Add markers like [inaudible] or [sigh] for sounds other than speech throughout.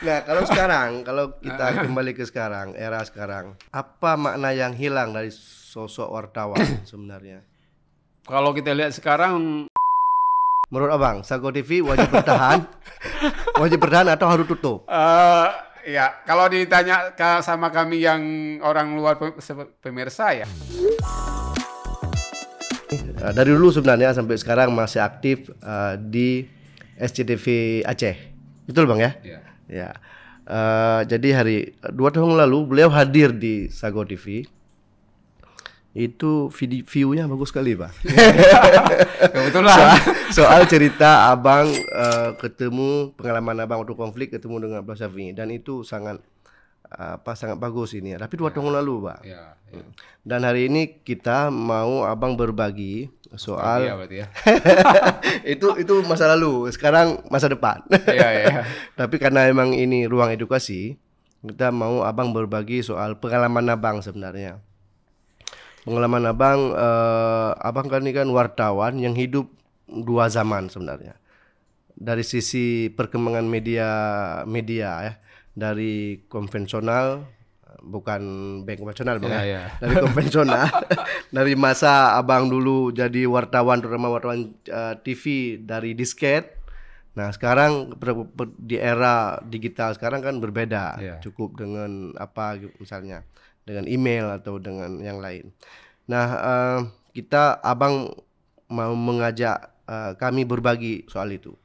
Nah, kalau sekarang, kalau kita [laughs] kembali ke sekarang, era sekarang, apa makna yang hilang dari sosok wartawan sebenarnya? Kalau kita lihat sekarang menurut Abang, Sago TV wajib bertahan? [laughs] wajib bertahan atau harus tutup? Uh, ya, kalau ditanya sama kami yang orang luar pemirsa ya. Eh, dari dulu sebenarnya sampai sekarang masih aktif uh, di SCTV Aceh. Betul Bang ya? Yeah Ya. Uh, jadi hari dua tahun lalu beliau hadir di Sago TV. Itu view-nya bagus sekali, Pak. [laughs] Kebetulan. soal, soal cerita Abang uh, ketemu pengalaman Abang waktu konflik ketemu dengan Pak Syafi'i dan itu sangat apa sangat bagus ini. Tapi dua ya. tahun lalu, Pak. Ya, ya. Dan hari ini kita mau Abang berbagi soal ya, ya. [laughs] itu itu masa lalu sekarang masa depan ya, ya. [laughs] tapi karena emang ini ruang edukasi kita mau abang berbagi soal pengalaman abang sebenarnya pengalaman abang eh, abang kan ini kan wartawan yang hidup dua zaman sebenarnya dari sisi perkembangan media media ya dari konvensional bukan bank konvensional bang yeah, yeah. Iya. [laughs] dari konvensional [laughs] dari masa abang dulu jadi wartawan terutama wartawan uh, eh, TV dari disket nah sekarang di era digital sekarang kan berbeda yeah. cukup dengan apa misalnya dengan email atau dengan yang lain nah uh, kita abang mau mengajak uh, kami berbagi soal itu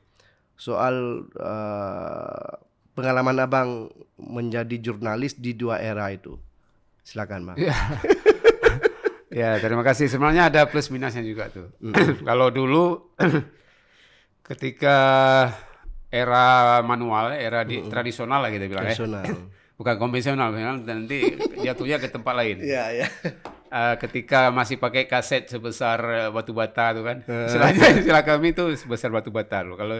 soal uh, pengalaman abang menjadi jurnalis di dua era itu? Silakan bang. Ya. [laughs] ya terima kasih. Sebenarnya ada plus minusnya juga tuh. Hmm. [clears throat] Kalau dulu [clears throat] ketika era manual, era di, hmm. tradisional lah kita bilang ya. [clears throat] Bukan konvensional, nanti jatuhnya ke tempat lain. Iya, iya. Uh, ketika masih pakai kaset sebesar eh, batu bata tuh kan. Uh. silakan istilah kami itu sebesar batu bata loh. Kalau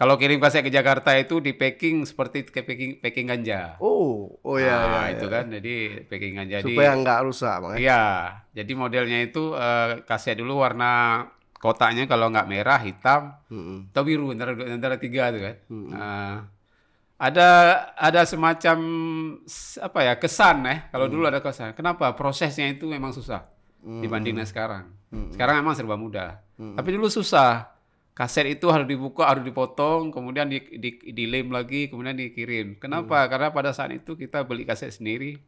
kalau kirim kasih ke Jakarta itu di packing seperti ke packing packing ganja. Oh, oh ya, nah, ya, ya itu ya. kan jadi packing ganja. Supaya nggak rusak, bang. Ya? Iya, jadi modelnya itu uh, kasih dulu warna kotaknya kalau nggak merah hitam mm -hmm. atau biru antara antara tiga itu kan. Mm -hmm. uh, ada ada semacam apa ya kesan ya eh? kalau hmm. dulu ada kesan kenapa prosesnya itu memang susah hmm. dibandingnya sekarang hmm. sekarang emang serba mudah hmm. tapi dulu susah kaset itu harus dibuka, harus dipotong, kemudian di, di, di lem lagi, kemudian dikirim. Kenapa? Hmm. Karena pada saat itu kita beli kaset sendiri.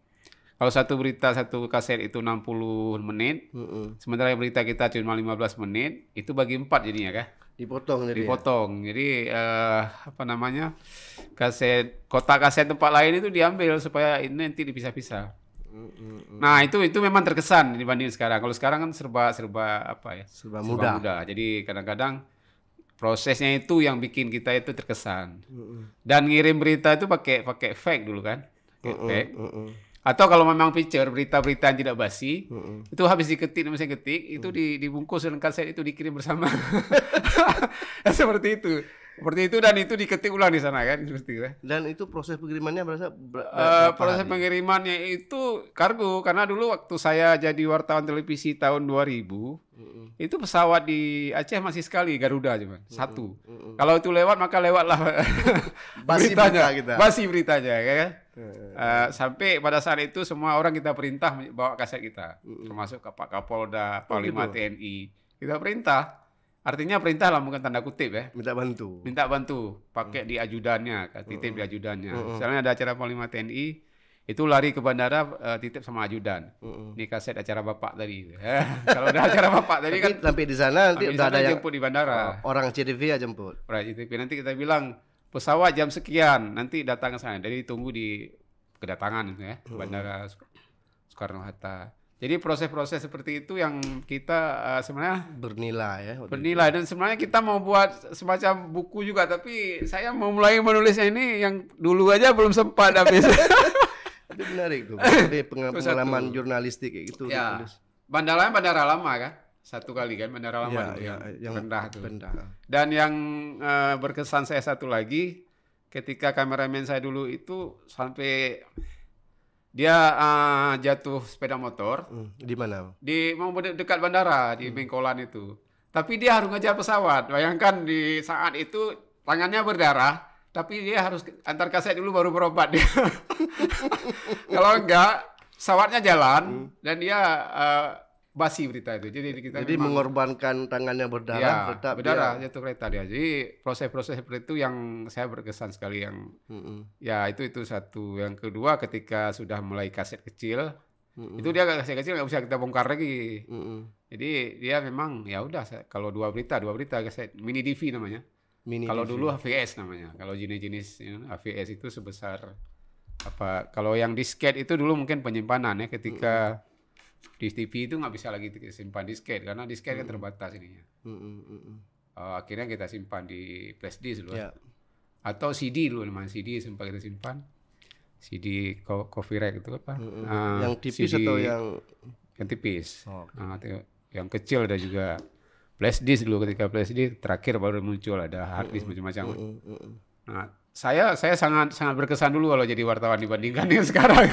Kalau satu berita satu kaset itu 60 menit, -uh. sementara berita kita cuma 15 menit, itu bagi empat jadinya kan? Dipotong jadi. Ya? Dipotong. Ya? Jadi uh, apa namanya? kaset kotak kaset tempat lain itu diambil supaya ini nanti dipisah-pisah. Hmm, hmm, nah itu itu memang terkesan dibanding sekarang. Kalau sekarang kan serba serba apa ya? Serba, serba mudah. mudah. Jadi kadang-kadang prosesnya itu yang bikin kita itu terkesan dan ngirim berita itu pakai pakai fake dulu kan fake atau kalau memang picture berita-berita yang tidak basi mm itu habis diketik misalnya ketik itu mm dibungkus dengan kaset itu dikirim bersama [laughs] seperti itu seperti itu dan itu diketik ulang di sana kan seperti itu. Ya. Dan itu proses pengirimannya berasa ber uh, proses pengirimannya itu kargo karena dulu waktu saya jadi wartawan televisi tahun 2000 mm -hmm. itu pesawat di Aceh masih sekali Garuda cuma mm -hmm. satu. Mm -hmm. Kalau itu lewat maka lewatlah [laughs] basi [laughs] beritanya. Berita kita. Basi beritanya kan. Uh, sampai pada saat itu semua orang kita perintah bawa kaset kita, mm -hmm. termasuk Pak Kapolda, Panglima oh, gitu. TNI. Kita perintah Artinya perintah lah bukan tanda kutip ya. Minta bantu. Minta bantu, pakai hmm. di ajudannya, hmm. titip hmm. di ajudannya. Hmm. Misalnya ada acara Panglima TNI, itu lari ke bandara uh, titip sama ajudan. Hmm. Ini kaset acara bapak tadi. Eh, [laughs] kalau ada acara bapak tadi kan sampai di sana nanti udah ada yang di bandara. Oh, orang CTV ya jemput. Orang CTV nanti kita bilang pesawat jam sekian, nanti datang ke sana. Jadi tunggu di kedatangan ya hmm. bandara Soekarno Hatta. Jadi proses-proses seperti itu yang kita uh, sebenarnya bernilai ya. Bernilai dan sebenarnya kita mau buat semacam buku juga tapi saya mau mulai menulisnya ini yang dulu aja belum sempat habis. [laughs] [laughs] itu menarik tuh. Jadi [laughs] pengalaman Satu. jurnalistik itu. ya. Bandara bandara lama kan? Satu kali kan bandara lama ya, itu ya, yang, rendah tuh. Rendah. Dan yang uh, berkesan saya satu lagi ketika kameramen saya dulu itu sampai dia uh, jatuh sepeda motor. Hmm, di mana? Di mau de dekat bandara di hmm. Bengkolan itu. Tapi dia harus ngejar pesawat. Bayangkan di saat itu tangannya berdarah, tapi dia harus antar kaset dulu baru berobat dia. [laughs] Kalau enggak, pesawatnya jalan hmm. dan dia uh, basi berita itu. Jadi kita Jadi memang, mengorbankan tangannya berdarah ya, tetap berdarah dia... jatuh kereta dia. Jadi proses-proses seperti itu yang saya berkesan sekali yang mm -hmm. ya itu itu satu. Yang kedua ketika sudah mulai kaset kecil mm -hmm. itu dia kaset kecil nggak bisa kita bongkar lagi. Mm -hmm. Jadi dia memang ya udah kalau dua berita dua berita kaset mini DV namanya. Mini kalau dulu HVS namanya. Kalau jenis-jenis HVS itu sebesar apa? Kalau yang disket itu dulu mungkin penyimpanan ya ketika mm -hmm di TV itu nggak bisa lagi simpan disket karena disket mm. kan hmm. terbatas ininya. Mm -mm. Uh, akhirnya kita simpan di flash disk dulu. Yeah. Ya. Atau CD dulu namanya CD sempat kita simpan. CD co coffee rack itu apa? -mm. uh, yang tipis CD, atau yang yang tipis. Oh, okay. uh, yang kecil ada juga flash disk dulu ketika flash disk terakhir baru muncul ada hard disk hmm, macam-macam. mm, mm, nah, saya saya sangat sangat berkesan dulu kalau jadi wartawan dibandingkan yang sekarang. [laughs]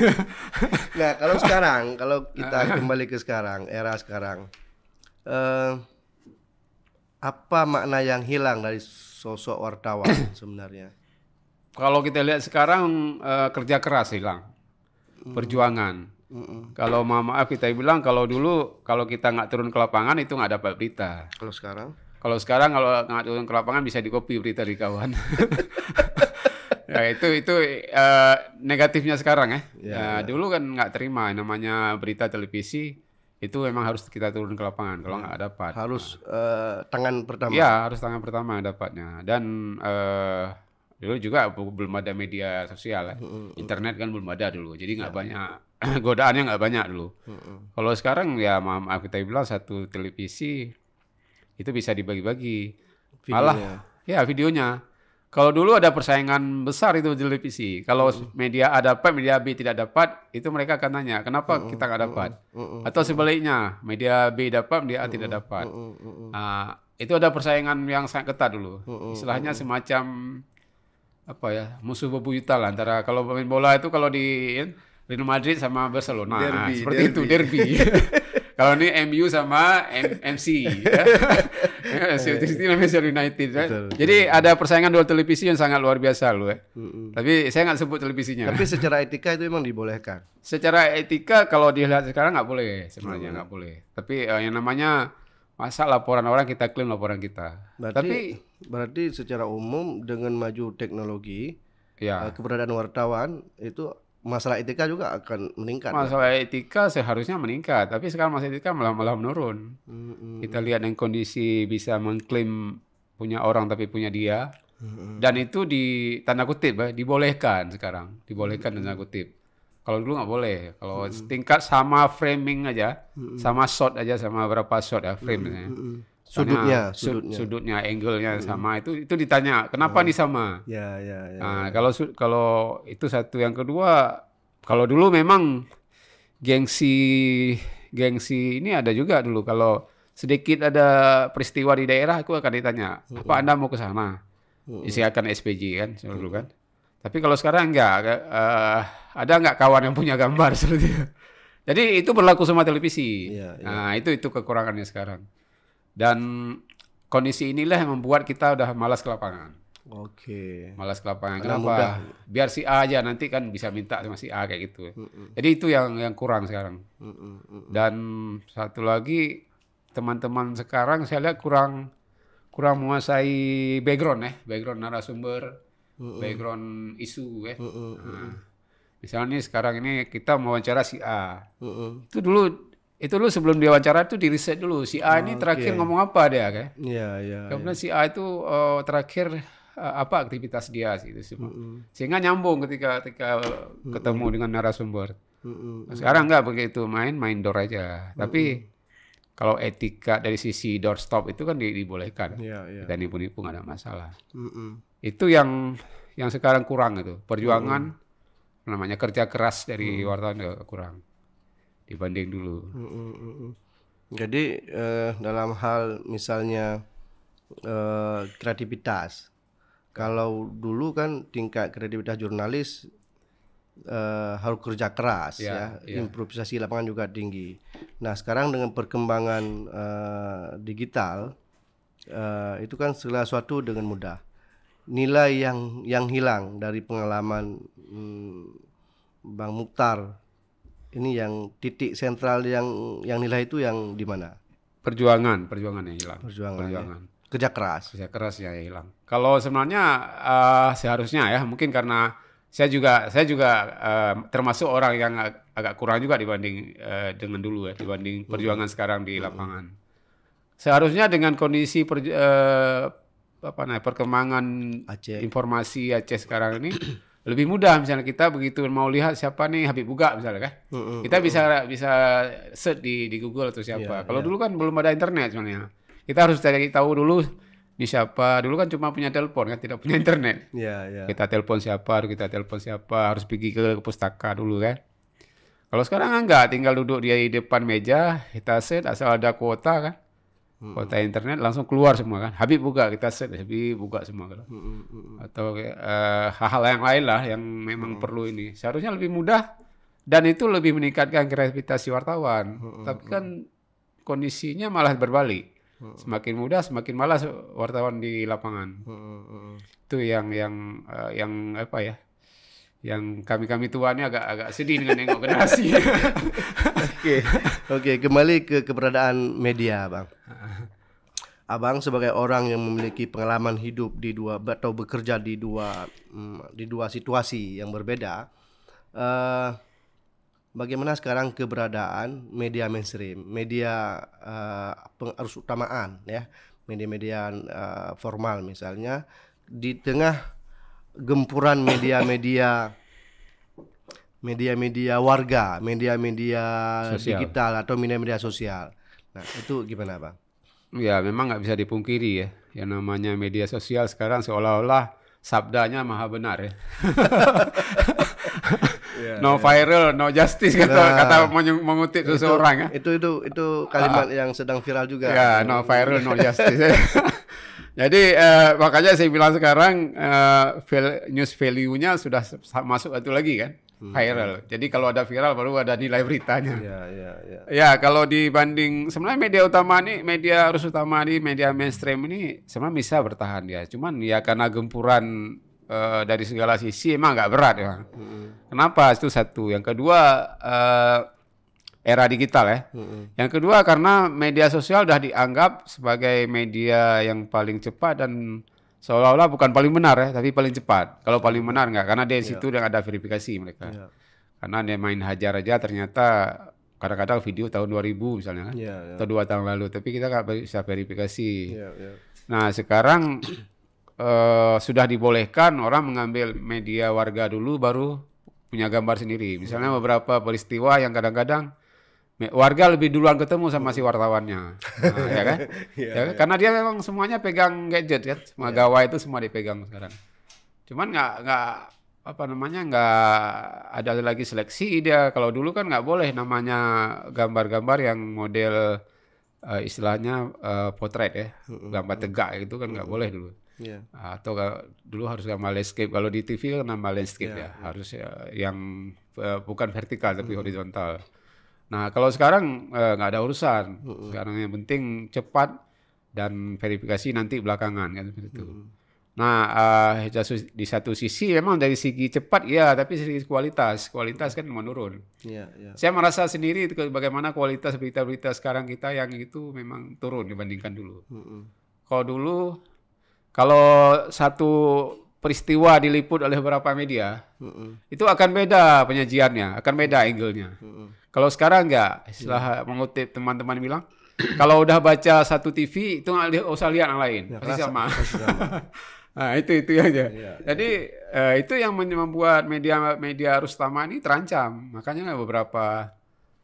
nah kalau sekarang kalau kita kembali ke sekarang era sekarang eh, apa makna yang hilang dari sosok wartawan [coughs] sebenarnya? Kalau kita lihat sekarang eh, kerja keras hilang, mm. perjuangan. Mm -mm. Kalau maaf kita bilang kalau dulu kalau kita nggak turun ke lapangan itu nggak dapat berita. Kalau sekarang? Kalau sekarang kalau nggak turun ke lapangan bisa dikopi berita di kawan. [laughs] ya itu itu uh, negatifnya sekarang eh. ya. ya, ya. Dulu kan nggak terima namanya berita televisi itu memang harus kita turun ke lapangan kalau ya. nggak ya. dapat harus nah. uh, tangan pertama ya harus tangan pertama dapatnya dan uh, dulu juga belum ada media sosial ya. internet kan belum ada dulu jadi nggak ya. banyak [clears throat] godaannya nggak banyak dulu kalau sekarang ya maaf kita bilang satu televisi itu bisa dibagi-bagi. Malah ya videonya. Kalau dulu ada persaingan besar itu di televisi. Kalau -uh. media A dapat, media B tidak dapat, itu mereka akan nanya kenapa -uh. kita nggak hmm, dapat? -uh. Atau sebaliknya, media B dapat, media A tidak dapat. Nah, itu ada persaingan yang sangat ketat dulu. Istilahnya semacam apa ya musuh bebuyutan lah antara kalau pemain bola itu kalau di ya, Real Madrid sama Barcelona derby, seperti derby. itu derby [laughs] Kalau ini MU sama M MC, ya. [laughs] itu iya, iya, iya. namanya United. Right? Ya. Betul, Jadi betul. ada persaingan dual televisi yang sangat luar biasa loh. Ya. Mm-hmm. Tapi saya nggak sebut televisinya. Tapi secara etika itu memang dibolehkan. Secara etika kalau dilihat sekarang nggak boleh sebenarnya nggak mm-hmm. boleh. Tapi uh, yang namanya masa laporan orang kita klaim laporan kita. Berarti, Tapi berarti secara umum dengan maju teknologi, ya. uh, keberadaan wartawan itu masalah etika juga akan meningkat. Ya? Masalah ya? etika seharusnya meningkat, tapi sekarang masalah etika malah malah menurun. Mm-hmm. Kita lihat yang kondisi bisa mengklaim punya orang tapi punya dia, mm-hmm. dan itu di tanda kutip eh, dibolehkan sekarang, dibolehkan mm-hmm. tanda kutip. Kalau dulu nggak boleh, kalau mm-hmm. tingkat sama framing aja, mm-hmm. sama shot aja, sama berapa shot ya frame mm-hmm sudutnya, sudutnya, sudutnya, angle-nya hmm. sama itu itu ditanya kenapa oh. nih sama. Ya, ya, ya. Nah, ya. kalau kalau itu satu yang kedua kalau dulu memang gengsi gengsi ini ada juga dulu kalau sedikit ada peristiwa di daerah aku akan ditanya hmm. apa Anda mau ke sana? Hmm. Isi akan SPJ kan dulu hmm. kan. Tapi kalau sekarang enggak uh, ada enggak kawan yang punya gambar [laughs] seperti itu. Jadi itu berlaku sama televisi. Ya, ya. Nah, itu itu kekurangannya sekarang. Dan kondisi inilah yang membuat kita udah malas ke lapangan. Oke. Okay. Malas ke lapangan. Kenapa? Mudah. Biar si A aja nanti kan bisa minta sama si A kayak gitu. Mm -mm. Jadi itu yang yang kurang sekarang. Mm -mm. Dan satu lagi teman-teman sekarang saya lihat kurang kurang menguasai background ya, eh. background narasumber, mm -mm. background isu ya. Eh. Mm -mm. Nah, misalnya sekarang ini kita mau wawancara si A. Mm -mm. Itu dulu itu lu sebelum diwawancara tuh di riset dulu si A ini ini ah, terakhir ngomong apa dia kan? Iya iya. Kemudian iya. si A itu uh, terakhir uh, apa aktivitas dia sih itu semua. Mm -hmm. Sehingga nyambung ketika ketika mm -hmm. ketemu dengan narasumber. Mm -hmm. Sekarang nggak begitu main main door aja. Mm -hmm. Tapi kalau etika dari sisi doorstop itu kan di, dibolehkan. Yeah, yeah. Dan ibu nggak ada masalah. Mm -hmm. Itu yang yang sekarang kurang itu perjuangan mm -hmm. namanya kerja keras dari mm -hmm. wartawan kurang dibanding dulu. Jadi eh, dalam hal misalnya eh, kreativitas, kalau dulu kan tingkat kreativitas jurnalis eh, harus kerja keras yeah, ya, yeah. improvisasi lapangan juga tinggi. Nah sekarang dengan perkembangan eh, digital eh, itu kan segala sesuatu dengan mudah. Nilai yang yang hilang dari pengalaman hmm, Bang Mukhtar ini yang titik sentral yang yang nilai itu yang di mana? Perjuangan, perjuangan yang hilang. Perjuangan. Ya. perjuangan. Ya. Kerja keras. Kerja keras ya, yang hilang. Kalau sebenarnya uh, seharusnya ya mungkin karena saya juga saya juga uh, termasuk orang yang agak kurang juga dibanding uh, dengan dulu ya dibanding hmm. perjuangan hmm. sekarang di hmm. lapangan. Seharusnya dengan kondisi per, uh, apa namanya perkembangan Aceh. informasi Aceh sekarang ini lebih mudah misalnya kita begitu mau lihat siapa nih Habib Buka misalnya kan Mm, mm kita mm, bisa mm. bisa search di di Google atau siapa yeah, kalau yeah. dulu kan belum ada internet sebenarnya kita harus cari tahu dulu di siapa dulu kan cuma punya telepon kan tidak punya internet [laughs] yeah, yeah. kita telepon siapa kita telepon siapa harus pergi ke, ke pustaka dulu kan kalau sekarang enggak tinggal duduk di depan meja kita search asal ada kuota kan Hmm. Kota internet langsung keluar semua kan. Habib buka kita set Habib buka semua kan. Hmm, hmm, Atau hal eh, hal-hal yang lain lah yang memang hmm. perlu ini. Seharusnya lebih mudah dan itu lebih meningkatkan kreativitas wartawan. Hmm, Tapi kan kondisinya malah berbalik. Hmm. Semakin mudah semakin malas wartawan di lapangan. Hmm, hmm. Itu yang yang uh, yang apa ya? yang kami-kami tua ini agak agak sedih dengan yang generasi. Oke. [laughs] Oke, kembali ke keberadaan media, Bang. [laughs] Abang sebagai orang yang memiliki pengalaman hidup di dua atau bekerja di dua mm, di dua situasi yang berbeda, uh, bagaimana sekarang keberadaan media mainstream, media uh, eh, pengarus utamaan ya, media-media uh, formal misalnya di tengah gempuran media-media media-media warga, media-media digital atau media-media sosial. Nah, itu gimana, Bang? Ya, memang nggak bisa dipungkiri ya. Yang namanya media sosial sekarang seolah-olah sabdanya maha benar ya. [laughs] ya no ya. viral, no justice kata nah, kata mengutip seseorang itu, ya. Itu itu itu kalimat uh, yang sedang viral juga. Ya, no viral, no justice. [laughs] Jadi eh, makanya saya bilang sekarang eh, news value-nya sudah masuk satu lagi kan hmm. viral. Jadi kalau ada viral baru ada nilai beritanya. Ya, ya, ya. ya kalau dibanding sebenarnya media utama ini, media arus utama ini, media mainstream ini sebenarnya bisa bertahan ya. Cuman ya karena gempuran uh, dari segala sisi emang nggak berat ya. Hmm. Kenapa itu satu. Yang kedua uh, era digital ya. Mm-hmm. Yang kedua karena media sosial sudah dianggap sebagai media yang paling cepat dan seolah-olah bukan paling benar ya, tapi paling cepat. Kalau paling benar nggak, karena di yeah. situ udah ada verifikasi mereka. Yeah. Karena dia main hajar aja ternyata kadang-kadang video tahun 2000 misalnya kan, yeah, yeah. atau dua tahun lalu, tapi kita nggak bisa verifikasi. Yeah, yeah. Nah sekarang uh, sudah dibolehkan orang mengambil media warga dulu baru punya gambar sendiri. Misalnya iya. beberapa peristiwa yang kadang-kadang warga lebih duluan ketemu sama si wartawannya, nah, ya kan? [laughs] Iya, ya, yeah. Karena dia memang semuanya pegang gadget ya, semua yeah. gawai itu semua dipegang sekarang. Cuman nggak nggak apa namanya nggak ada lagi seleksi dia. Kalau dulu kan nggak boleh namanya gambar-gambar yang model uh, istilahnya uh, potret ya, gambar tegak itu kan nggak boleh dulu. Yeah. Iya. Atau dulu harus gambar landscape. Kalau di TV kan nama landscape yeah, ya, yeah. harus uh, yang uh, bukan vertikal tapi mm -hmm. horizontal Nah kalau sekarang eh, nggak eh, ada urusan. Sekarang yang penting cepat dan verifikasi nanti belakangan kan begitu. hmm Nah eh, di satu sisi memang dari segi cepat ya, tapi segi kualitas kualitas kan menurun. Ya, ya. Saya merasa sendiri bagaimana kualitas berita-berita sekarang kita yang itu memang turun dibandingkan dulu. hmm Kalau dulu kalau satu peristiwa diliput oleh beberapa media, mm-hmm. itu akan beda penyajiannya, akan beda angle-nya. Mm-hmm. Kalau sekarang nggak, setelah mengutip teman-teman bilang, kalau udah baca satu TV itu nggak usah lihat yang lain, ya, pasti rasa, sama. [laughs] nah itu itu aja. Ya, Jadi ya. Uh, itu yang membuat media-media arus utama ini terancam. Makanya beberapa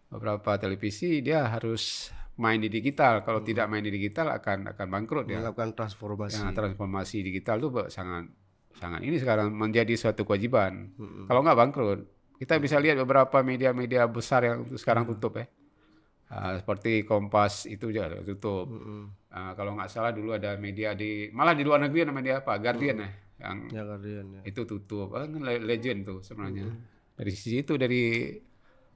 beberapa televisi dia harus main di digital. Kalau hmm. tidak main di digital akan akan bangkrut ya. Melakukan transformasi. Nah, transformasi digital itu sangat sangat ini sekarang menjadi suatu kewajiban. Hmm. Kalau nggak bangkrut. Kita bisa lihat beberapa media-media besar yang sekarang tutup ya. Uh, seperti Kompas itu juga tutup. uh, kalau nggak salah dulu ada media di malah di luar negeri namanya apa? Guardian ya yang ya, Guardian, ya. itu tutup. Uh, legend tuh sebenarnya. Dari sisi itu dari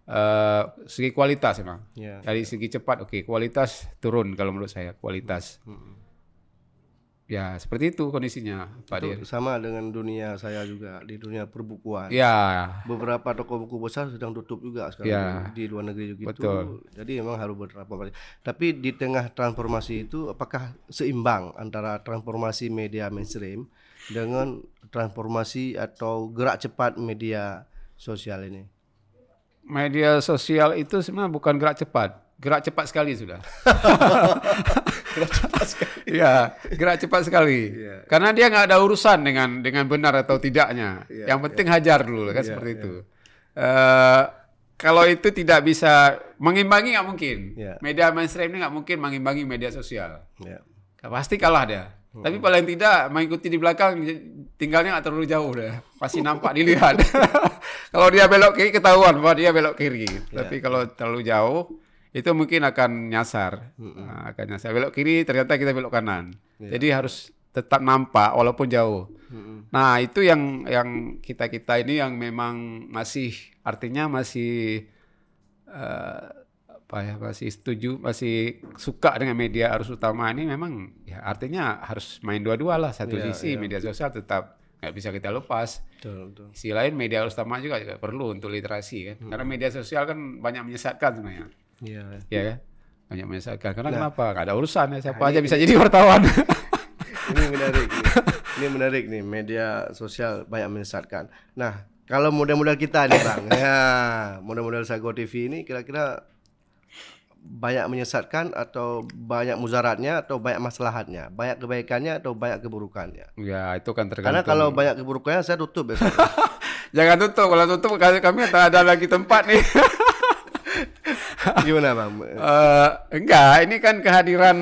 uh, segi kualitas emang. Ya, Dari ya. segi cepat oke okay. kualitas turun kalau menurut saya kualitas. uh, ya seperti itu kondisinya Pak itu sama dengan dunia saya juga di dunia perbukuan ya beberapa toko buku besar sedang tutup juga sekarang ya. di luar negeri juga gitu. Betul. Itu. jadi memang harus bertransformasi tapi di tengah transformasi itu apakah seimbang antara transformasi media mainstream dengan transformasi atau gerak cepat media sosial ini media sosial itu sebenarnya bukan gerak cepat gerak cepat sekali sudah. [laughs] gerak cepat sekali. Iya, gerak cepat sekali. Ya. Karena dia nggak ada urusan dengan dengan benar atau tidaknya. Ya, Yang iya. penting ya. hajar dulu kan ya, seperti ya. itu. Uh, kalau itu tidak bisa mengimbangi nggak mungkin. Ya. Media mainstream ini nggak mungkin mengimbangi media sosial. Ya. Pasti kalah dia. Hmm. Tapi paling tidak mengikuti di belakang tinggalnya nggak terlalu jauh deh. Pasti nampak dilihat. [laughs] kalau dia belok kiri ketahuan bahwa dia belok kiri. Ya. Tapi kalau terlalu jauh itu mungkin akan nyasar, mm-hmm. nah, akan nyasar. Belok kiri ternyata kita belok kanan. Yeah. Jadi harus tetap nampak walaupun jauh. Mm-hmm. Nah itu yang yang kita kita ini yang memang masih artinya masih uh, apa ya masih setuju masih suka dengan media arus utama ini memang ya artinya harus main dua-dua lah satu yeah, sisi yeah. media sosial tetap nggak bisa kita lepas. Betul, betul. Sisi lain media arus utama juga, juga perlu untuk literasi kan. Hmm. Karena media sosial kan banyak menyesatkan sebenarnya. Iya. Iya kan? Banyak menyesatkan. Karena nah, kenapa? Gak ada urusan ya siapa nah, aja bisa jadi wartawan. [laughs] ini menarik. ini menarik nih media sosial banyak menyesatkan. Nah, kalau model-model kita nih Bang. [laughs] ya, model-model Sago TV ini kira-kira banyak menyesatkan atau banyak muzaratnya atau banyak maslahatnya, banyak kebaikannya atau banyak keburukannya. Ya, itu kan tergantung. Karena kalau banyak keburukannya saya tutup besok. [laughs] Jangan tutup, kalau tutup kami tak ada lagi tempat nih. [laughs] Gimana bang? Uh, enggak, ini kan kehadiran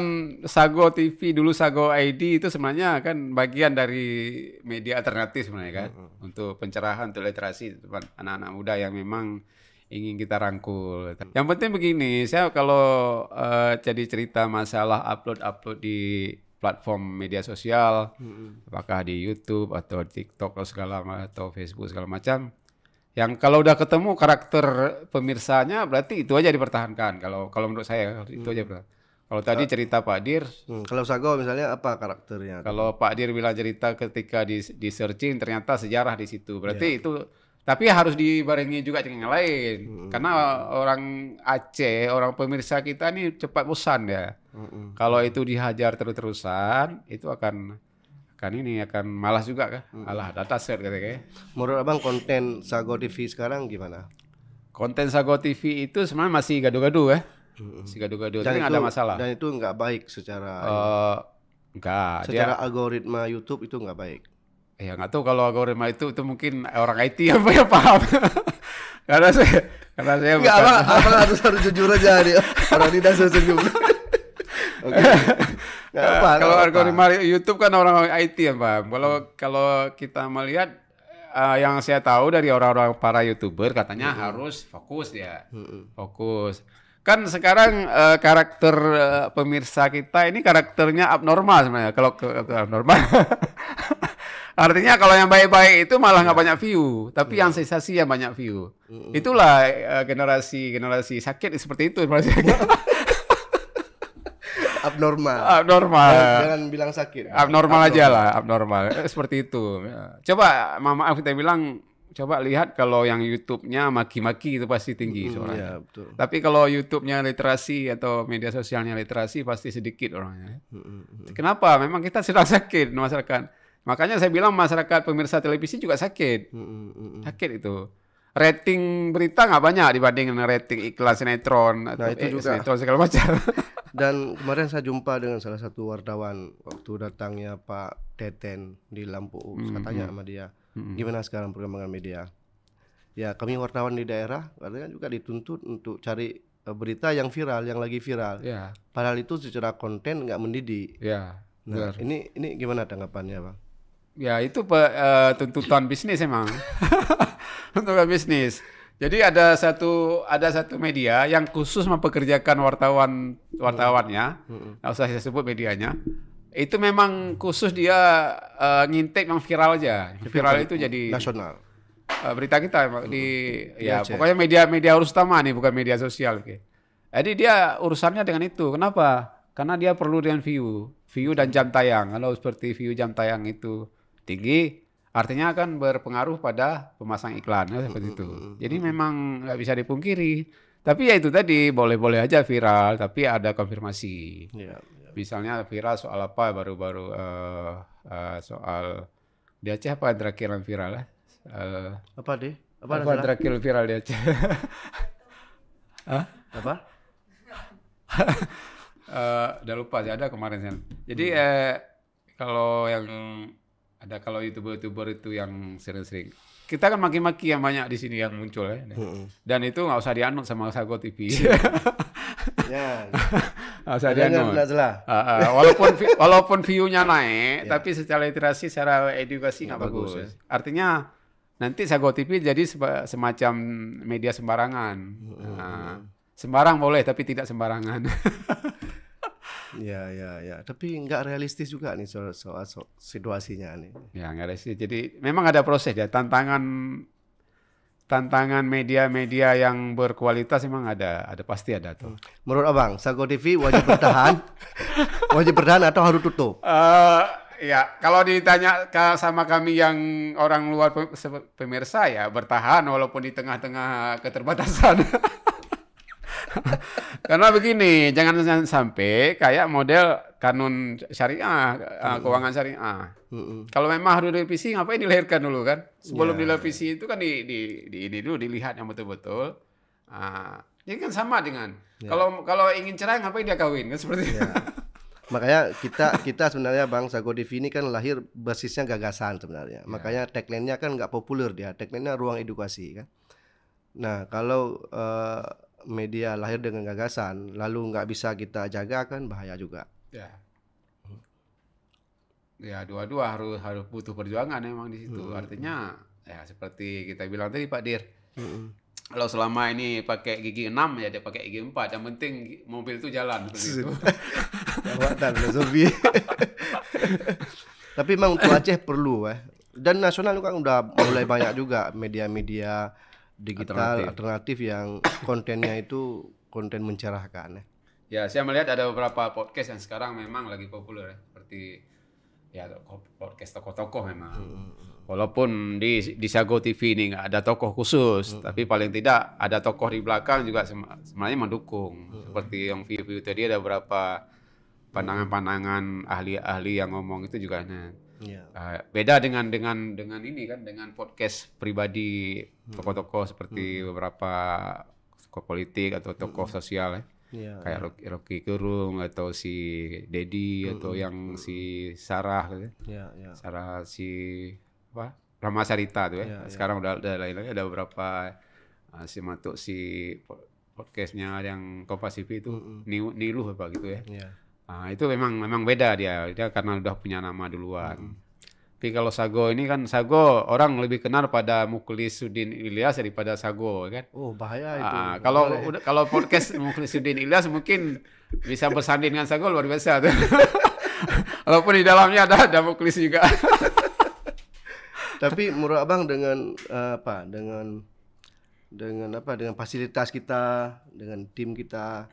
Sago TV dulu Sago ID itu sebenarnya kan bagian dari media alternatif sebenarnya kan mm -hmm. untuk pencerahan untuk literasi anak-anak muda yang memang ingin kita rangkul. Yang penting begini, saya kalau uh, jadi cerita masalah upload-upload di platform media sosial, mm -hmm. apakah di YouTube atau TikTok atau segala atau Facebook segala macam yang kalau udah ketemu karakter pemirsanya berarti itu aja dipertahankan kalau kalau menurut saya itu aja hmm. bro. Kalau tadi cerita Pak Dir, hmm. kalau Sago misalnya apa karakternya? Kalau Pak Dir bilang cerita ketika di di searching ternyata sejarah di situ. Berarti ya. itu tapi harus dibarengi juga dengan yang lain. Hmm. Karena orang Aceh, orang pemirsa kita ini cepat bosan ya. Hmm. Kalau itu dihajar terus-terusan itu akan kan ini akan malas juga kah? hmm. alah data set katanya ya. menurut abang konten Sago TV sekarang gimana konten Sago TV itu sebenarnya masih gaduh-gaduh ya hmm. masih gaduh-gaduh dan itu, ada masalah dan itu nggak baik secara uh, eh, enggak secara dia, algoritma YouTube itu nggak baik ya nggak tahu kalau algoritma itu itu mungkin orang IT [laughs] apa ya paham karena saya karena saya Enggak, apa, apa harus harus jujur aja nih orang ini dasar jujur. [laughs] okay. Nah, kalau algoritma YouTube kan orang IT ya, Pak. Kalau hmm. kalau kita melihat uh, yang saya tahu dari orang-orang para YouTuber katanya hmm. harus fokus ya. Hmm. Fokus. Kan sekarang uh, karakter uh, pemirsa kita ini karakternya abnormal sebenarnya. Kalau abnormal. [laughs] Artinya kalau yang baik-baik itu malah nggak ya. banyak view, tapi ya. yang iya. sensasi yang banyak view. Hmm. Itulah generasi-generasi uh, sakit seperti itu. Generasi sakit. [laughs] abnormal. Abnormal. Jangan, bilang sakit. Abnormal, abnormal aja lah, abnormal. Eh, seperti itu. Ya. Coba Mama tadi bilang coba lihat kalau yang YouTube-nya maki-maki itu pasti tinggi hmm, suaranya. Iya, betul. Tapi kalau YouTube-nya literasi atau media sosialnya literasi pasti sedikit orangnya. Hmm, hmm, hmm. Kenapa? Memang kita sedang [laughs] sakit masyarakat. Makanya saya bilang masyarakat pemirsa televisi juga sakit. Hmm, hmm Sakit itu rating berita nggak banyak dibanding rating iklan sinetron nah, atau itu eh, juga. sinetron segala macam. [laughs] Dan [laughs] kemarin saya jumpa dengan salah satu wartawan waktu datangnya Pak Teten di Lampu. Mm-hmm. Saya tanya sama dia, mm-hmm. gimana sekarang perkembangan media? Ya kami wartawan di daerah katanya juga dituntut untuk cari eh, berita yang viral, yang lagi viral. Yeah. Padahal itu secara konten nggak mendidik. Yeah, nah ini ini gimana tanggapannya, Bang? Ya itu pe, uh, tuntutan bisnis emang. [laughs] tuntutan bisnis. Jadi ada satu ada satu media yang khusus mempekerjakan wartawan wartawannya. Nggak usah saya sebut medianya. Itu memang khusus dia uh, ngintip yang viral aja. Viral itu jadi nasional. Uh, berita kita di hmm. ya Biasa. pokoknya media-media urus utama nih bukan media sosial. Okay. Jadi dia urusannya dengan itu. Kenapa? Karena dia perlu dengan view, view dan jam tayang. Kalau seperti view jam tayang itu tinggi artinya akan berpengaruh pada pemasang iklan ya, seperti itu. Jadi memang nggak bisa dipungkiri. Tapi ya itu tadi boleh-boleh aja viral, tapi ada konfirmasi. Ya, ya. Misalnya viral soal apa baru-baru uh, uh, soal di Aceh apa terakhir yang viral lah? Ya? Eh, uh, apa deh? Apa, apa terakhir viral di Aceh? [laughs] Hah? Apa? uh, [laughs] udah lupa sih ada kemarin Jadi hmm. eh, kalau yang ada kalau youtuber-youtuber itu yang sering-sering kita kan maki-maki yang banyak di sini yang muncul ya hmm. dan itu nggak usah dianut sama Sago TV [laughs] ya nggak usah dianut walaupun walaupun viewnya naik yeah. tapi secara literasi secara edukasi nggak bagus, bagus. Ya. artinya nanti Sago TV jadi semacam media sembarangan hmm. hmm nah, hmm. sembarang boleh tapi tidak sembarangan [laughs] Ya, ya, ya. Tapi nggak realistis juga nih soal, so, so, situasinya nih. Ya, nggak realistis. Jadi memang ada proses ya. Tantangan tantangan media-media yang berkualitas memang ada, ada pasti ada tuh. Hmm. Menurut abang, Sago TV wajib bertahan, [laughs] wajib bertahan atau harus tutup? Uh, ya, kalau ditanya sama kami yang orang luar pemirsa ya bertahan walaupun di tengah-tengah keterbatasan. [laughs] Karena begini, jangan sampai kayak model kanun syariah, uh, keuangan syariah. Uh, uh. Kalau memang harus direvisi, ngapain dilahirkan dulu kan? Sebelum yeah. direvisi itu kan di, di, di ini dulu dilihat yang betul-betul. Uh, ini kan sama dengan yeah. kalau kalau ingin cerai ngapain dia kawin kan seperti yeah. Makanya kita kita sebenarnya Bang Sagodif ini kan lahir basisnya gagasan sebenarnya. Yeah. Makanya tagline-nya kan nggak populer dia. Tagline-nya ruang edukasi kan. Nah, kalau uh, media lahir dengan gagasan lalu nggak bisa kita jaga kan bahaya juga ya ya dua-dua harus harus butuh perjuangan emang di situ hmm. artinya ya seperti kita bilang tadi Pak Dir hmm kalau selama ini pakai gigi 6 ya dia pakai gigi 4 yang penting mobil itu jalan begitu. [laughs] [laughs] Tapi memang untuk Aceh perlu eh. Dan nasional kan udah mulai banyak juga media-media digital alternatif, alternatif yang [coughs] kontennya itu konten mencerahkan ya. Ya, saya melihat ada beberapa podcast yang sekarang memang lagi populer ya, seperti ya podcast tokoh-tokoh memang. Hmm, hmm, hmm. Walaupun di di Sago TV ini nggak ada tokoh khusus, hmm. tapi hmm. paling tidak ada tokoh di belakang juga sebenarnya mendukung. Hmm. Seperti yang view-view tadi ada beberapa pandangan-pandangan ahli-ahli yang ngomong itu juga. Nah, Yeah. Iya. Uh, beda dengan dengan dengan ini kan dengan podcast pribadi hmm. tokoh-tokoh seperti hmm. beberapa tokoh politik atau tokoh hmm. sosial ya. Yeah, kayak yeah. Rocky Gerung atau si Dedi mm, atau yang mm, si Sarah gitu. Yeah, yeah. Iya. Sarah si apa? Rama Sarita tuh ya. Yeah, iya. Sekarang udah ada lain lagi ada beberapa uh, si Matuk si podcastnya yang Kompas TV itu mm, Niluh apa gitu ya. Yeah Nah, itu memang memang beda dia, dia karena udah punya nama duluan. Hmm. Tapi kalau Sago ini kan Sago orang lebih kenal pada Sudin Ilyas daripada Sago kan. Oh, bahaya ah, itu. Ah, kalau udah, kalau podcast [laughs] Sudin Ilyas mungkin bisa bersanding dengan Sago luar biasa tuh. [laughs] Walaupun di dalamnya ada ada Mukhlis juga. Tapi [laughs] menurut Abang dengan eh, apa? Dengan dengan apa? Dengan fasilitas kita, dengan tim kita,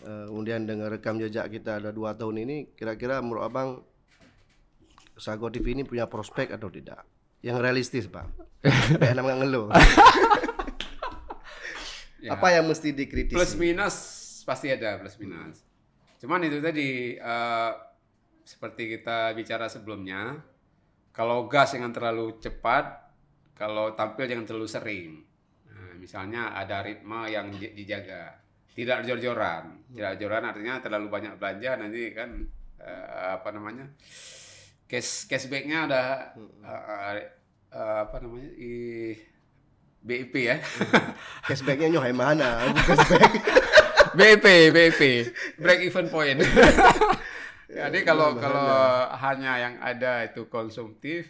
Eh, kemudian dengan rekam jejak kita ada dua tahun ini kira-kira menurut abang Sago TV ini punya prospek atau tidak yang realistis pak [laughs] biar namanya ngeluh [laughs] ya. apa yang mesti dikritisi plus minus pasti ada plus minus cuman itu tadi uh, seperti kita bicara sebelumnya kalau gas jangan terlalu cepat kalau tampil jangan terlalu sering nah, misalnya ada ritme yang dijaga tidak jor-joran hmm. tidak jor joran artinya terlalu banyak belanja nanti kan uh, apa namanya cash cashbacknya ada uh, uh, apa namanya i, BIP ya hmm. cashbacknya nyoh mana [laughs] cashback BIP BIP break even point [laughs] jadi kalau kalau hanya yang ada itu konsumtif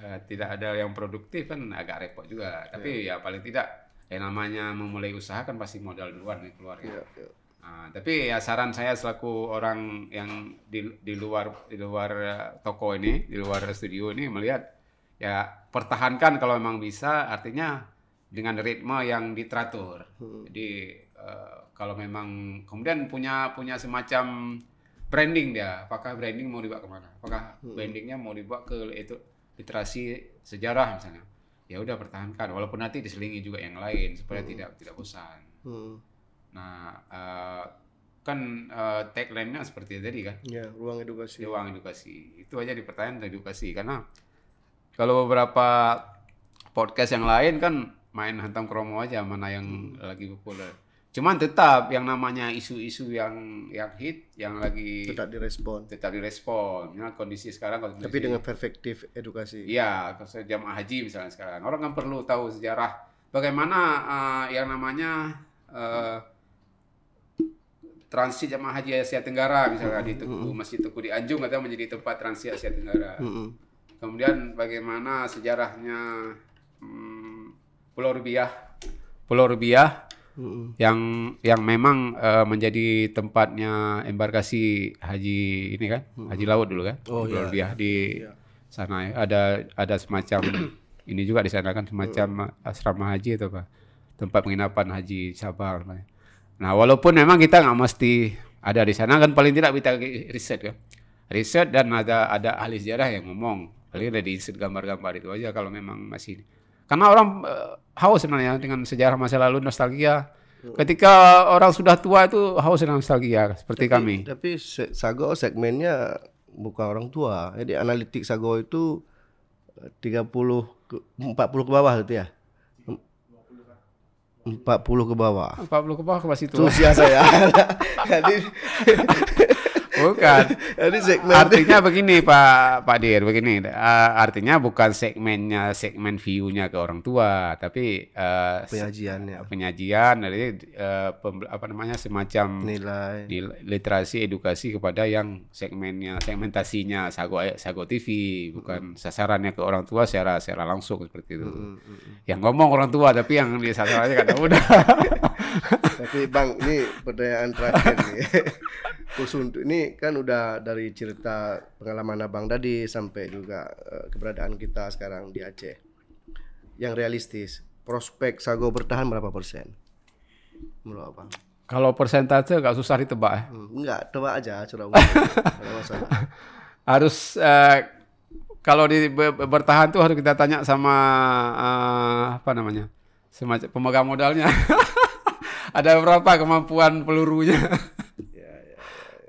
eh, tidak ada yang produktif kan agak repot juga tapi ya, ya paling tidak ya namanya memulai usaha kan pasti modal duluan nih keluarga. Ya, yeah. Iya. Nah, tapi ya saran saya selaku orang yang di, di luar di luar eh, toko ini, di luar studio ini melihat ya pertahankan kalau memang bisa, artinya dengan ritme yang diteratur. Hmm. Jadi uh, kalau memang kemudian punya punya semacam branding dia, apakah branding mau dibawa kemana? Apakah hmm. brandingnya mau dibawa ke itu literasi sejarah misalnya? ya udah pertahankan walaupun nanti diselingi juga yang lain supaya hmm. tidak tidak bosan. Hmm. Nah, uh, kan uh, tagline-nya seperti tadi kan? Ya, ruang edukasi. Ya, ruang edukasi. Itu aja di pertanyaan edukasi karena kalau beberapa podcast yang lain kan main hantam kromo aja mana yang hmm. lagi populer. Cuman tetap yang namanya isu-isu yang yang hit yang lagi tetap direspon. Tetap direspon. ya, kondisi sekarang kondisi, Tapi dengan perspektif edukasi. Iya, jamaah haji misalnya sekarang. Orang kan perlu tahu sejarah bagaimana uh, yang namanya uh, transit jamaah haji Asia Tenggara misalnya di Tugu, Masjid Tugu di Anjung atau menjadi tempat transit Asia Tenggara. Kemudian bagaimana sejarahnya hmm, Pulau Rubiah, Pulau Rubiah hmm. yang yang memang uh, menjadi tempatnya embarkasi haji ini kan hmm. haji laut dulu kan oh, iya, iya. di iya. sana ya. ada ada semacam [clears throat] ini juga di sana kan semacam hmm. asrama haji atau apa tempat penginapan haji cabang ya. nah walaupun memang kita nggak mesti ada di sana kan paling tidak kita riset ya riset dan ada ada ahli sejarah yang ngomong paling ada di insert gambar-gambar itu aja kalau memang masih karena orang uh, haus sebenarnya dengan sejarah masa lalu nostalgia. Hmm. Ketika orang sudah tua itu haus dengan nostalgia seperti tapi, kami. Tapi Sago segmennya bukan orang tua. Jadi analitik Sago itu 30 eh, ke, 40 ke bawah itu ya. 40 ke bawah. 40 ke bawah ke situ. Itu usia saya. [laughs] Jadi bukan. [laughs] Ini segmen. Artinya begini Pak Pak Dir, begini. Uh, artinya bukan segmennya segmen viewnya ke orang tua, tapi uh, ya. Penyajian dari uh, eh, pem, apa namanya semacam nilai. nilai literasi edukasi kepada yang segmennya segmentasinya sago sago TV, bukan hmm. sasarannya ke orang tua secara secara langsung seperti itu. Hmm. Yang ngomong orang tua tapi yang disasarannya kadang udah [laughs] Tapi Bang, ini pertanyaan terakhir nih. [laughs] Khusus untuk ini kan udah dari cerita pengalaman Abang tadi sampai juga eh, keberadaan kita sekarang di Aceh. Yang realistis, prospek sago bertahan berapa persen? Menurut Abang? Kalau persentase gak susah ditebak ya? Hmm, enggak, tebak aja curah [laughs] Harus uh, kalau di bertahan tuh harus kita tanya sama uh, apa namanya semacam pemegang modalnya [laughs] ada berapa kemampuan pelurunya iya, iya, iya.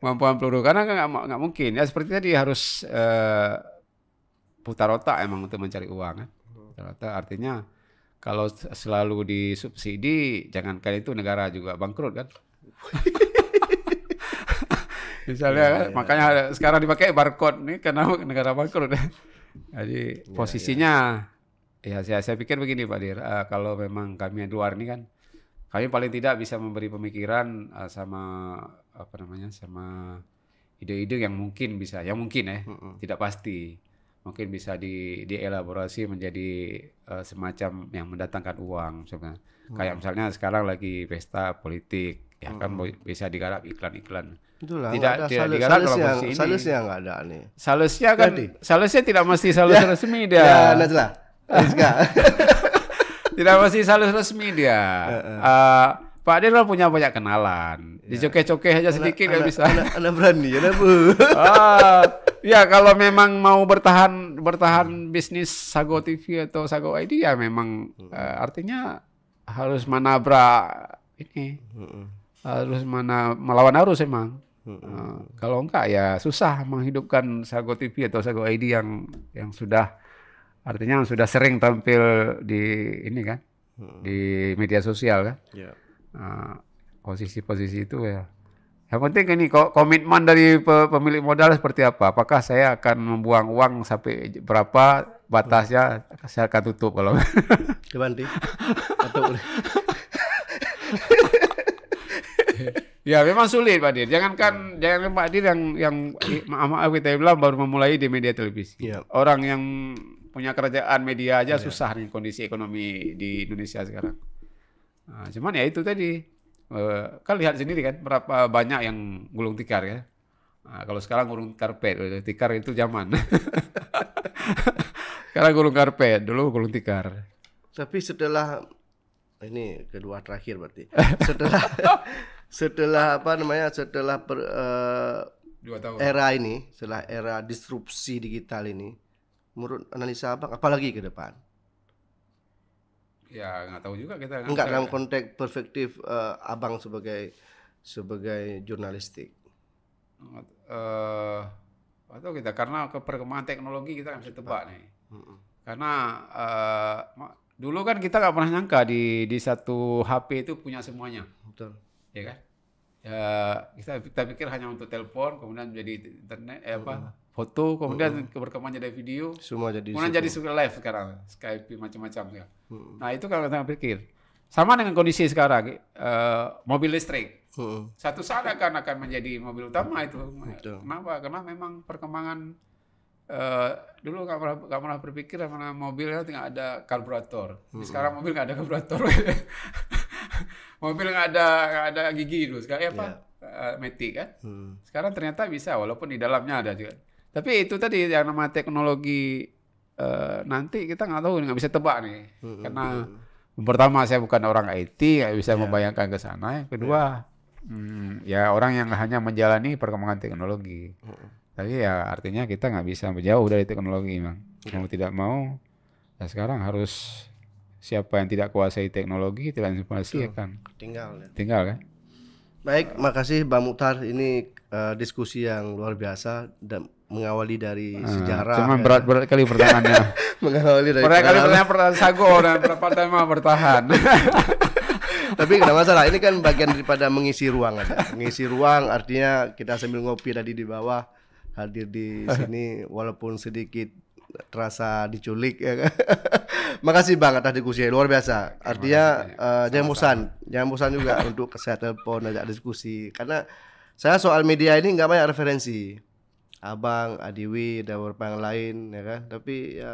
kemampuan peluru karena kan nggak nggak mungkin ya seperti tadi harus uh, putar otak emang untuk mencari uang kan hmm. putar otak artinya kalau selalu disubsidi jangankan itu negara juga bangkrut kan [laughs] misalnya ya, kan? ya. makanya sekarang dipakai barcode nih karena negara bangkrut kan? jadi ya, posisinya ya. ya saya saya pikir begini Pak Dir uh, kalau memang kami yang luar ini kan kami paling tidak bisa memberi pemikiran uh, sama apa namanya sama ide-ide yang mungkin bisa yang mungkin ya eh, mm -hmm. tidak pasti mungkin bisa di dielaborasi menjadi uh, semacam yang mendatangkan uang misalnya hmm. kayak misalnya sekarang lagi pesta politik ya hmm. kan bisa digarap iklan-iklan Itulah, tidak ada tidak salus, digarap salus yang, ini salusnya nggak ada nih salusnya kan Jadi. salusnya tidak mesti salus ya, resmi dia ya, nah, [laughs] tidak masih salus resmi dia. Uh, Pak Dia punya banyak kenalan. Ya. dicokeh aja sedikit nggak bisa. Anak, anak berani ya bu. ah, ya kalau memang mau bertahan bertahan bisnis Sago TV atau Sago ID ya memang uh, artinya harus manabra ini. Hmm. Harus mana melawan arus emang. Hmm. Uh, kalau enggak ya susah menghidupkan Sago TV atau Sago ID yang yang sudah Artinya sudah sering tampil di ini kan, hmm. di media sosial kan. Yeah. Ya. Uh, posisi-posisi itu ya. Yang penting ini komitmen dari pemilik modal seperti apa? Apakah saya akan membuang uang sampai berapa batasnya? Hmm. Saya akan tutup kalau. Dibanti. [laughs] Atau Ya memang sulit Pak Dir. Jangankan hmm. jangan Pak Dir yang yang maaf maaf kita bilang baru memulai di media televisi. Yep. Ya. Orang yang punya kerajaan media aja oh, susah iya. nih kondisi ekonomi di Indonesia sekarang. Nah, cuman ya itu tadi eh, kan lihat sendiri kan berapa banyak yang gulung tikar ya. Nah, kalau sekarang gulung karpet, eh, tikar itu zaman. [laughs] sekarang gulung karpet, dulu gulung tikar. Tapi setelah ini kedua terakhir berarti. Setelah [laughs] setelah apa namanya? Setelah per, uh, Dua tahun. era ini, setelah era disrupsi digital ini, menurut analisa abang apalagi ke depan ya nggak tahu juga kita nggak dalam ya. konteks perspektif uh, abang sebagai sebagai jurnalistik uh, eh, atau kita karena ke perkembangan teknologi kita nggak kan bisa tebak nih karena uh, dulu kan kita nggak pernah nyangka di di satu HP itu punya semuanya betul ya kan ya kita kita pikir hanya untuk telepon kemudian menjadi internet eh, apa foto, kemudian mm-hmm. berkembang jadi video, semua jadi kemudian jadi suka live sekarang, Skype macam-macam ya. Mm-hmm. Nah itu kalau kita pikir sama dengan kondisi sekarang uh, mobil listrik, mm-hmm. satu saat akan akan menjadi mobil utama itu. Betul. Kenapa? Karena memang perkembangan uh, dulu nggak pernah gak pernah berpikir mana mobilnya tinggal ada karburator, hmm sekarang mobil nggak ada karburator, [laughs] mobil nggak ada gak ada gigi dulu, sekarang ya, apa? Yeah. Iya. Uh, metik kan, hmm. sekarang ternyata bisa walaupun di dalamnya ada juga tapi itu tadi yang nama teknologi uh, nanti kita nggak tahu nggak bisa tebak nih hmm, karena hmm. pertama saya bukan orang IT nggak bisa yeah. membayangkan ke sana. Yang kedua yeah. hmm, ya orang yang hanya menjalani perkembangan teknologi. Hmm. Tapi ya artinya kita nggak bisa berjauh dari teknologi, memang Yeah. Mau tidak mau, ya sekarang harus siapa yang tidak kuasai teknologi, tidak informasi ya kan tinggal. Ya. Tinggal kan. Baik, makasih Bang Mutar Ini uh, diskusi yang luar biasa dan mengawali dari hmm, sejarah. Cuman ya. berat-berat kali pertanyaannya. [laughs] mengawali dari berat kali pertanyaan pertanyaan sago dan pertanyaan tema bertahan. [laughs] Tapi nggak masalah, ini kan bagian daripada mengisi ruang aja. Mengisi ruang artinya kita sambil ngopi tadi di bawah hadir di sini walaupun sedikit terasa diculik ya kan? [laughs] Makasih banget tadi diskusi luar biasa. Artinya eh, jangan bosan, jangan bosan juga untuk kesehatan pon ajak diskusi karena saya soal media ini nggak banyak referensi abang, adiwi, dan beberapa yang lain ya kan. Tapi ya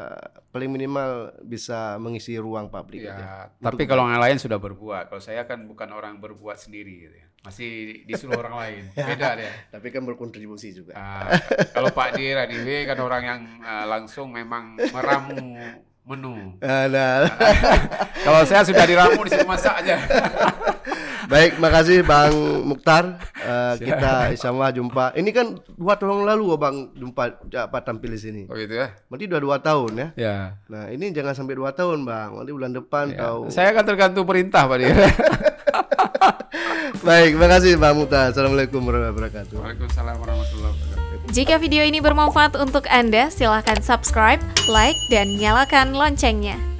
paling minimal bisa mengisi ruang publik ya, aja. Tapi kalau yang lain sudah berbuat, kalau saya kan bukan orang berbuat sendiri gitu ya. Masih disuruh orang lain. [laughs] Beda deh. Tapi kan berkontribusi juga. Nah, kalau Pak Dir, adiwi kan orang yang uh, langsung memang meramu menu. Ah, nah, nah. [laughs] kalau saya sudah diramu disuruh masak aja. [laughs] Baik, makasih Bang Mukhtar. Uh, kita sama jumpa. Ini kan dua tahun lalu Bang jumpa apa tampil di sini. Oh gitu ya. Berarti udah dua tahun ya. Ya. Nah, ini jangan sampai dua tahun, Bang. Nanti bulan depan ya. Saya akan tergantung perintah, Pak Dir. [laughs] Baik, makasih Bang Mukhtar. Assalamualaikum warahmatullahi wabarakatuh. Waalaikumsalam warahmatullahi wabarakatuh. Jika video ini bermanfaat untuk Anda, silahkan subscribe, like, dan nyalakan loncengnya.